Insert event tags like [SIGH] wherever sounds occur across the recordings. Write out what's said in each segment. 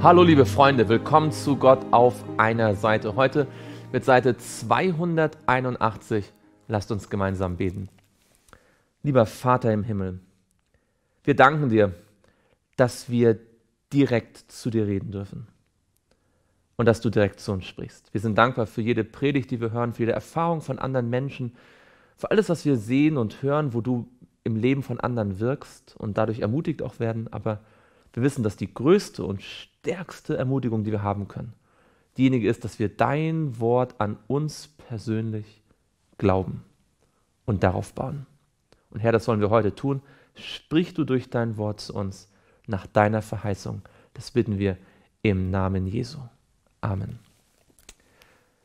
Hallo liebe Freunde, willkommen zu Gott auf einer Seite. Heute mit Seite 281. Lasst uns gemeinsam beten. Lieber Vater im Himmel, wir danken dir, dass wir direkt zu dir reden dürfen und dass du direkt zu uns sprichst. Wir sind dankbar für jede Predigt, die wir hören, für jede Erfahrung von anderen Menschen, für alles, was wir sehen und hören, wo du im Leben von anderen wirkst und dadurch ermutigt auch werden, aber wir wissen, dass die größte und stärkste Ermutigung, die wir haben können, diejenige ist, dass wir dein Wort an uns persönlich glauben und darauf bauen. Und Herr, das sollen wir heute tun. Sprich du durch dein Wort zu uns nach deiner Verheißung. Das bitten wir im Namen Jesu. Amen.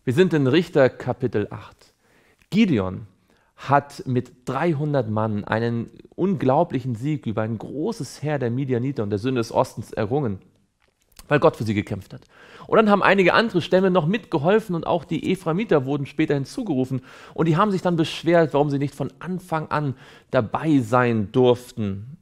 Wir sind in Richter Kapitel 8. Gideon hat mit 300 Mann einen unglaublichen Sieg über ein großes Heer der Midianiter und der Sünde des Ostens errungen, weil Gott für sie gekämpft hat. Und dann haben einige andere Stämme noch mitgeholfen und auch die Ephraimiter wurden später hinzugerufen und die haben sich dann beschwert, warum sie nicht von Anfang an dabei sein durften.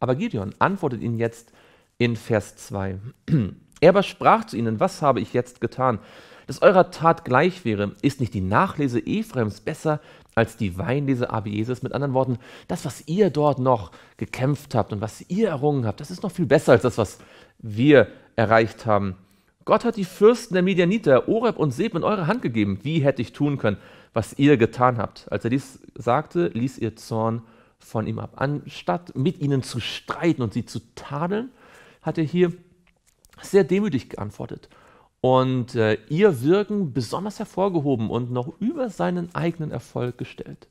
Aber Gideon antwortet ihnen jetzt in Vers 2. [CLEARS THROAT] Er aber sprach zu ihnen, was habe ich jetzt getan? dass eurer Tat gleich wäre, ist nicht die Nachlese Ephraims besser als die Weinlese Abi Jesus. Mit anderen Worten, das, was ihr dort noch gekämpft habt und was ihr errungen habt, das ist noch viel besser als das, was wir erreicht haben. Gott hat die Fürsten der Medianiter, Oreb und Seb in eure Hand gegeben. Wie hätte ich tun können, was ihr getan habt? Als er dies sagte, ließ ihr Zorn von ihm ab. Anstatt mit ihnen zu streiten und sie zu tadeln, hat er hier sehr demütig geantwortet und äh, ihr Wirken besonders hervorgehoben und noch über seinen eigenen Erfolg gestellt.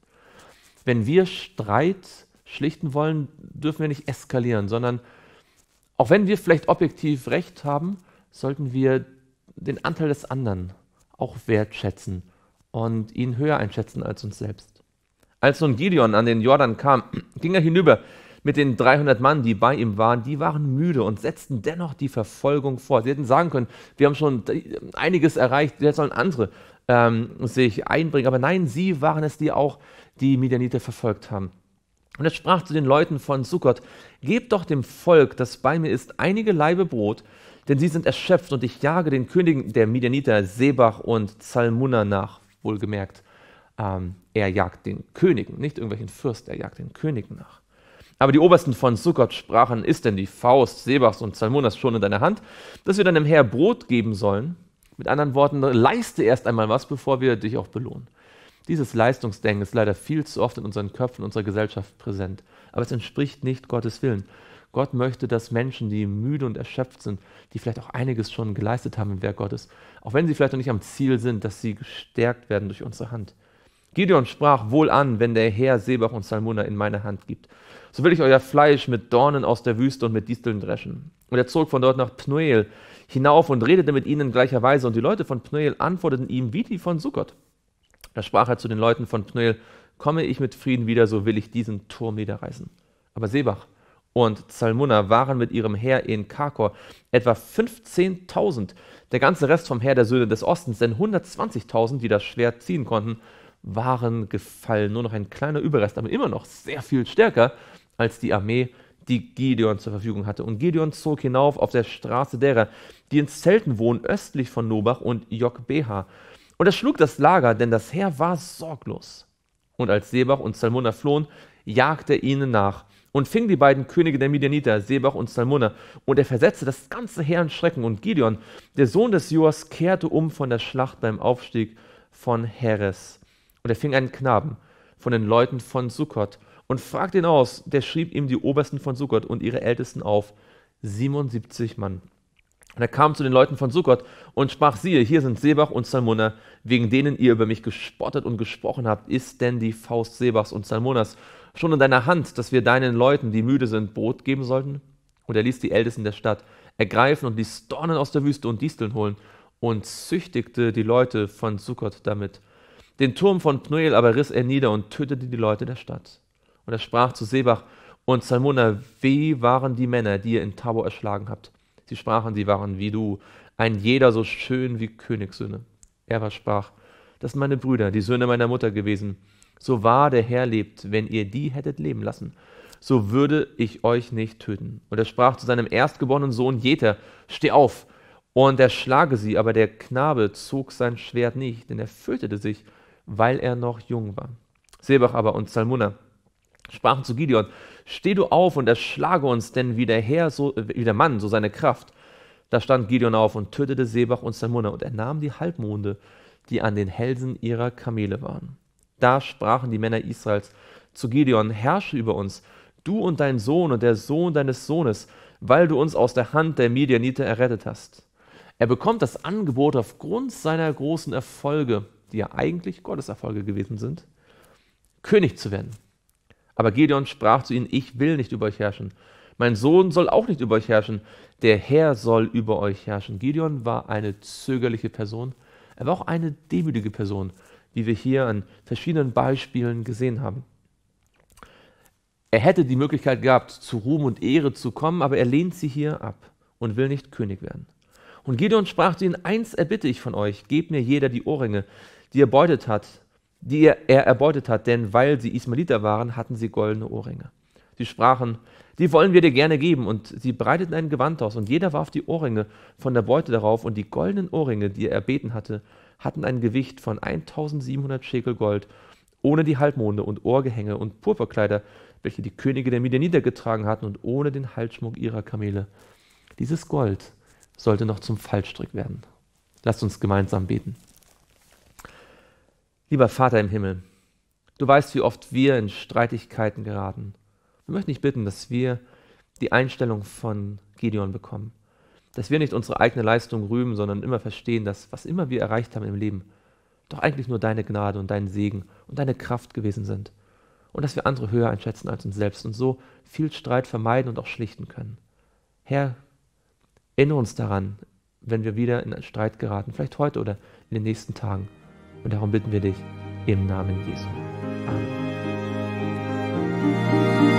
Wenn wir Streit schlichten wollen, dürfen wir nicht eskalieren, sondern auch wenn wir vielleicht objektiv recht haben, sollten wir den Anteil des anderen auch wertschätzen und ihn höher einschätzen als uns selbst. Als nun Gideon an den Jordan kam, ging er hinüber mit den 300 Mann, die bei ihm waren, die waren müde und setzten dennoch die Verfolgung vor. Sie hätten sagen können, wir haben schon einiges erreicht, jetzt sollen andere ähm, sich einbringen. Aber nein, sie waren es, die auch die Midianiter verfolgt haben. Und er sprach zu den Leuten von Sukkot, Gebt doch dem Volk, das bei mir ist, einige Laibe Brot, denn sie sind erschöpft und ich jage den Königen der Midianiter Sebach und Zalmunna nach, wohlgemerkt. Ähm, er jagt den Königen, nicht irgendwelchen Fürst, er jagt den Königen nach. Aber die obersten von Sukkot sprachen, ist denn die Faust Sebachs und Salmonas schon in deiner Hand, dass wir deinem Herr Brot geben sollen? Mit anderen Worten, leiste erst einmal was, bevor wir dich auch belohnen. Dieses Leistungsdenken ist leider viel zu oft in unseren Köpfen in unserer Gesellschaft präsent, aber es entspricht nicht Gottes Willen. Gott möchte, dass Menschen, die müde und erschöpft sind, die vielleicht auch einiges schon geleistet haben im Werk Gottes, auch wenn sie vielleicht noch nicht am Ziel sind, dass sie gestärkt werden durch unsere Hand. Gideon sprach wohl an, wenn der Herr Sebach und Salmuna in meine Hand gibt. So will ich euer Fleisch mit Dornen aus der Wüste und mit Disteln dreschen. Und er zog von dort nach Pnuel hinauf und redete mit ihnen gleicherweise. Und die Leute von Pnuel antworteten ihm wie die von Sukkot. Da sprach er zu den Leuten von Pnuel, komme ich mit Frieden wieder, so will ich diesen Turm niederreißen. Aber Sebach und Zalmunna waren mit ihrem Heer in Kakor etwa 15.000. Der ganze Rest vom Heer der Söhne des Ostens, denn 120.000, die das Schwert ziehen konnten, waren gefallen. Nur noch ein kleiner Überrest, aber immer noch sehr viel stärker als die Armee, die Gideon zur Verfügung hatte. Und Gideon zog hinauf auf der Straße derer, die in Zelten wohnen, östlich von Nobach und Jokbeha. Und er schlug das Lager, denn das Heer war sorglos. Und als Sebach und Salmona flohen, jagte er ihnen nach und fing die beiden Könige der Midianiter, Sebach und Salmona. Und er versetzte das ganze Heer in Schrecken. Und Gideon, der Sohn des Joas, kehrte um von der Schlacht beim Aufstieg von Heres. Und er fing einen Knaben von den Leuten von Sukkot und fragt ihn aus. Der schrieb ihm die Obersten von Sukkot und ihre Ältesten auf, 77 Mann. Und er kam zu den Leuten von Sukkot und sprach, siehe, hier sind Sebach und Salmona, wegen denen ihr über mich gespottet und gesprochen habt, ist denn die Faust Sebachs und Salmonas schon in deiner Hand, dass wir deinen Leuten, die müde sind, Brot geben sollten? Und er ließ die Ältesten der Stadt ergreifen und ließ Dornen aus der Wüste und Disteln holen und züchtigte die Leute von Sukkot damit. Den Turm von Pnuel aber riss er nieder und tötete die Leute der Stadt. Und er sprach zu Sebach und Salmona, wie waren die Männer, die ihr in Tabor erschlagen habt. Sie sprachen, sie waren wie du, ein jeder so schön wie Königssöhne. Er aber sprach, das sind meine Brüder, die Söhne meiner Mutter gewesen. So wahr der Herr lebt, wenn ihr die hättet leben lassen, so würde ich euch nicht töten. Und er sprach zu seinem erstgeborenen Sohn Jeter, steh auf, und erschlage sie, aber der Knabe zog sein Schwert nicht, denn er fürchtete sich, weil er noch jung war. Sebach aber und Salmunna sprachen zu Gideon, steh du auf und erschlage uns, denn wie der Herr, so, wie der Mann, so seine Kraft. Da stand Gideon auf und tötete Sebach und Salmunna, und er nahm die Halbmonde, die an den Hälsen ihrer Kamele waren. Da sprachen die Männer Israels zu Gideon, herrsche über uns, du und dein Sohn und der Sohn deines Sohnes, weil du uns aus der Hand der Medianiter errettet hast. Er bekommt das Angebot aufgrund seiner großen Erfolge, die ja eigentlich Gottes Erfolge gewesen sind, König zu werden. Aber Gedeon sprach zu ihnen, ich will nicht über euch herrschen. Mein Sohn soll auch nicht über euch herrschen. Der Herr soll über euch herrschen. Gideon war eine zögerliche Person. Er war auch eine demütige Person, wie wir hier an verschiedenen Beispielen gesehen haben. Er hätte die Möglichkeit gehabt, zu Ruhm und Ehre zu kommen, aber er lehnt sie hier ab und will nicht König werden. Und Gideon sprach zu ihnen, eins erbitte ich von euch, gebt mir jeder die Ohrringe, die er beutet hat, die er erbeutet hat, denn weil sie Ismailiter waren, hatten sie goldene Ohrringe. Sie sprachen, die wollen wir dir gerne geben, und sie breiteten ein Gewand aus, und jeder warf die Ohrringe von der Beute darauf, und die goldenen Ohrringe, die er erbeten hatte, hatten ein Gewicht von 1700 Schekel Gold, ohne die Halbmonde und Ohrgehänge und Purpurkleider, welche die Könige der Midianiter getragen hatten, und ohne den Halsschmuck ihrer Kamele. Dieses Gold sollte noch zum Fallstrick werden. Lasst uns gemeinsam beten. Lieber Vater im Himmel, du weißt, wie oft wir in Streitigkeiten geraten. Wir möchten dich bitten, dass wir die Einstellung von Gideon bekommen. Dass wir nicht unsere eigene Leistung rühmen, sondern immer verstehen, dass was immer wir erreicht haben im Leben, doch eigentlich nur deine Gnade und dein Segen und deine Kraft gewesen sind. Und dass wir andere höher einschätzen als uns selbst und so viel Streit vermeiden und auch schlichten können. Herr, erinnere uns daran, wenn wir wieder in einen Streit geraten, vielleicht heute oder in den nächsten Tagen. Und darum bitten wir dich im Namen Jesu. Amen.